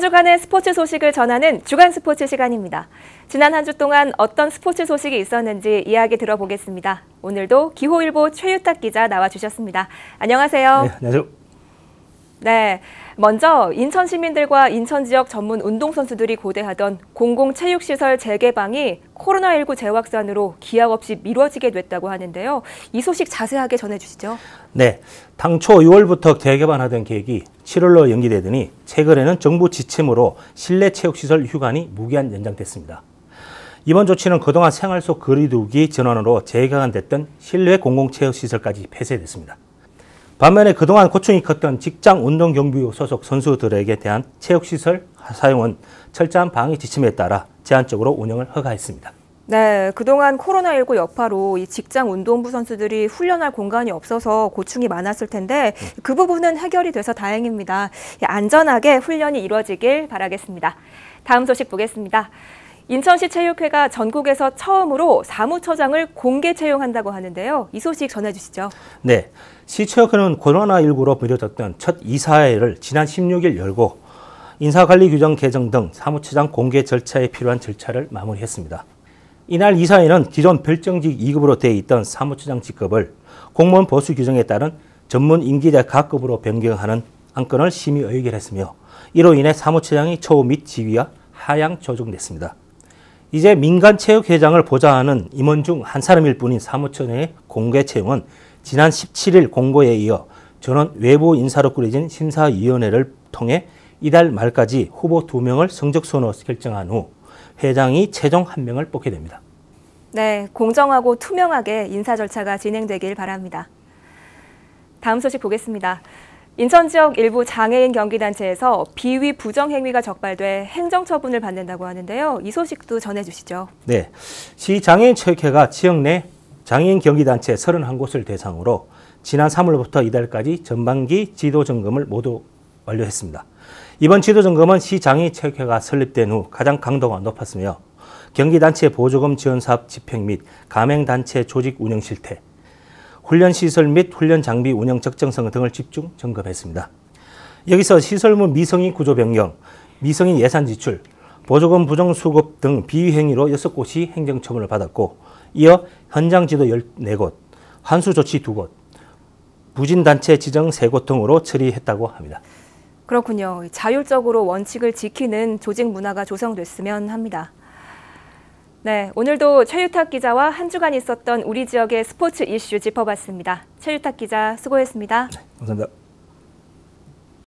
한 주간의 스포츠 소식을 전하는 주간 스포츠 시간입니다. 지난 한 주 동안 어떤 스포츠 소식이 있었는지 이야기 들어보겠습니다. 오늘도 기호일보 최유탁 기자 나와주셨습니다. 안녕하세요. 네, 안녕하세요. 네. 먼저 인천 시민들과 인천 지역 전문 운동선수들이 고대하던 공공체육시설 재개방이 코로나19 재확산으로 기약 없이 미뤄지게 됐다고 하는데요. 이 소식 자세하게 전해주시죠. 네. 당초 6월부터 재개방하던 계획이 7월로 연기되더니 최근에는 정부 지침으로 실내체육시설 휴관이 무기한 연장됐습니다. 이번 조치는 그동안 생활 속 거리두기 전환으로 재개방됐던 실내 공공체육시설까지 폐쇄됐습니다. 반면에 그동안 고충이 컸던 직장 운동 경비 소속 선수들에게 대한 체육시설 사용은 철저한 방위 지침에 따라 제한적으로 운영을 허가했습니다. 네, 그동안 코로나19 여파로 이 직장 운동부 선수들이 훈련할 공간이 없어서 고충이 많았을 텐데 그 부분은 해결이 돼서 다행입니다. 안전하게 훈련이 이루어지길 바라겠습니다. 다음 소식 보겠습니다. 인천시 체육회가 전국에서 처음으로 사무처장을 공개 채용한다고 하는데요. 이 소식 전해주시죠. 네, 시체육회는 코로나19로 무려졌던 첫 이사회를 지난 16일 열고 인사관리규정 개정 등 사무처장 공개 절차에 필요한 절차를 마무리했습니다. 이날 이사회는 기존 별정직 2급으로 되어 있던 사무처장 직급을 공무원 보수 규정에 따른 전문 임기자 각급으로 변경하는 안건을 심의 의결했으며 이로 인해 사무처장이 처우 및 지위가 하향 조정됐습니다. 이제 민간체육회장을 보좌하는 임원 중 한 사람일 뿐인 사무처의 공개 채용은 지난 17일 공고에 이어 저는 외부 인사로 꾸려진 심사위원회를 통해 이달 말까지 후보 두명을 성적 선로 결정한 후 회장이 최종 한명을 뽑게 됩니다. 네, 공정하고 투명하게 인사 절차가 진행되길 바랍니다. 다음 소식 보겠습니다. 인천 지역 일부 장애인 경기단체에서 비위 부정 행위가 적발돼 행정 처분을 받는다고 하는데요. 이 소식도 전해주시죠. 네, 시 장애인 체육회가 지역 내 장애인 경기단체 31곳을 대상으로 지난 3월부터 이달까지 전반기 지도 점검을 모두 완료했습니다. 이번 지도 점검은 시 장애인 체육회가 설립된 후 가장 강도가 높았으며 경기단체 보조금 지원 사업 집행 및 가맹단체 조직 운영 실태, 훈련 시설 및 훈련 장비 운영 적정성 등을 집중 점검했습니다. 여기서 시설물 미성인 구조 변경, 미성인 예산 지출, 보조금 부정 수급 등 비위 행위로 6곳이 행정처분을 받았고 이어 현장 지도 14곳, 환수 조치 2곳, 부진 단체 지정 3곳 등으로 처리했다고 합니다. 그렇군요. 자율적으로 원칙을 지키는 조직 문화가 조성됐으면 합니다. 네, 오늘도 최유탁 기자와 한 주간 있었던 우리 지역의 스포츠 이슈 짚어봤습니다. 최유탁 기자 수고했습니다. 네, 감사합니다.